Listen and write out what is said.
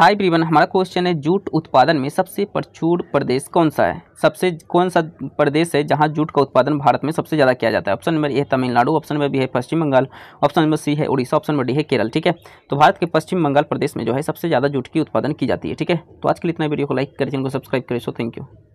high ब्रीवन हमारा question है jute उत्पादन में सबसे प्रचुर प्रदेश कौन सा है सबसे कौन सा प्रदेश है जहां जूट का उत्पादन भारत में सबसे ज़्यादा किया जाता है option number A Tamil Nadu option number B है Paschim Bangal option number C है उड़ीसा ऑप्शन नंबर डी है केरल ठीक है तो भारत के पश्चिम बंगाल प्रदेश में जो है सबसे ज़्यादा जूट की उत्पादन की जाती है ठीक है तो आज के लिए इतना वीडियो को लाइक करें जिनको सब्सक्राइब करें सो थैंक यू